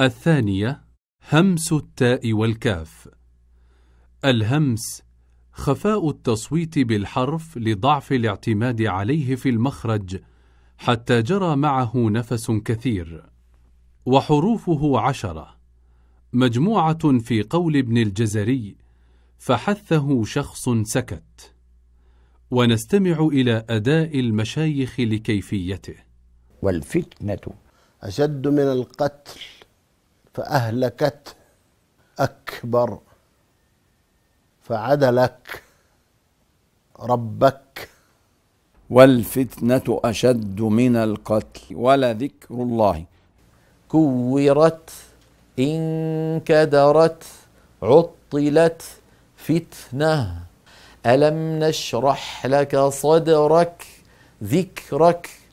الثانية همس التاء والكاف الهمس خفاء التصويت بالحرف لضعف الاعتماد عليه في المخرج حتى جرى معه نفس كثير وحروفه عشرة مجموعة في قول ابن الجزري فحثه شخص سكت ونستمع إلى أداء المشايخ لكيفيته والفتنة أشد من القتل فأهلكت أكبر فعدلك ربك والفتنة أشد من القتل ولذكر الله كورت انكدرت عطلت فتنة ألم نشرح لك صدرك ذكرك